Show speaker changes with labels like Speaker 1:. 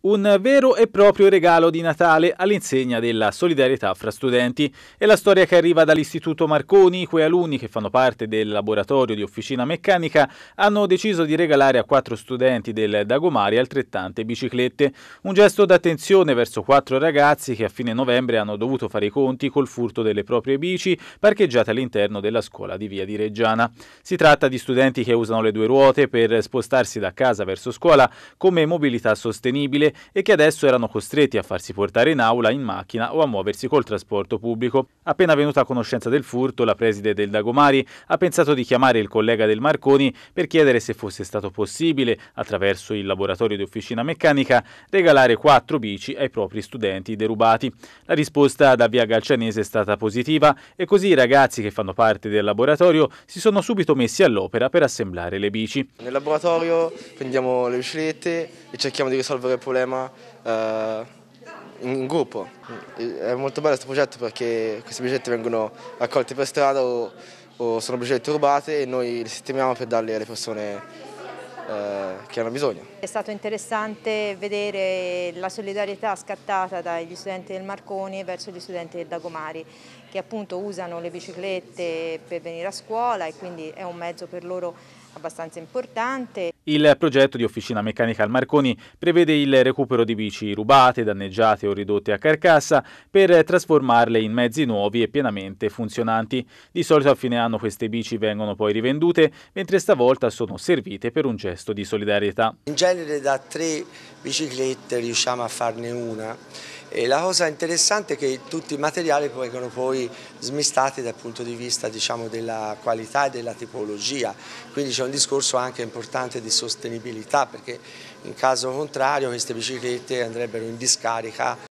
Speaker 1: Un vero e proprio regalo di Natale all'insegna della solidarietà fra studenti. È la storia che arriva dall'Istituto Marconi, quei alunni, che fanno parte del laboratorio di officina meccanica, hanno deciso di regalare a quattro studenti del Dagomari altrettante biciclette. Un gesto d'attenzione verso quattro ragazzi che a fine novembre hanno dovuto fare i conti col furto delle proprie bici parcheggiate all'interno della scuola di via di Reggiana. Si tratta di studenti che usano le due ruote per spostarsi da casa verso scuola come mobilità sostenibile primarie e che adesso erano costretti a farsi portare in aula, in macchina o a muoversi col trasporto pubblico. Appena venuta a conoscenza del furto, la preside del Dagomari ha pensato di chiamare il collega del Marconi per chiedere se fosse stato possibile, attraverso il laboratorio di officina meccanica, regalare quattro bici ai propri studenti derubati. La risposta da via Galcianese è stata positiva e così i ragazzi che fanno parte del laboratorio si sono subito messi all'opera per assemblare le bici.
Speaker 2: Nel laboratorio prendiamo le biciclette e cerchiamo di risolvere il problema problema eh, in gruppo. È molto bello questo progetto perché questi biglietti vengono accolti per strada o, o sono biglietti rubati e noi li sistemiamo per darli alle persone eh, che hanno bisogno.
Speaker 3: È stato interessante vedere la solidarietà scattata dagli studenti del Marconi verso gli studenti del Dagomari che appunto usano le biciclette per venire a scuola e quindi è un mezzo per loro abbastanza importante.
Speaker 1: Il progetto di Officina Meccanica al Marconi prevede il recupero di bici rubate, danneggiate o ridotte a carcassa per trasformarle in mezzi nuovi e pienamente funzionanti. Di solito a fine anno queste bici vengono poi rivendute, mentre stavolta sono servite per un gesto di solidarietà.
Speaker 4: In genere da 3 biciclette riusciamo a farne una. E la cosa interessante è che tutti i materiali vengono poi smistati dal punto di vista diciamo, della qualità e della tipologia, quindi c'è un discorso anche importante di sostenibilità perché in caso contrario queste biciclette andrebbero in discarica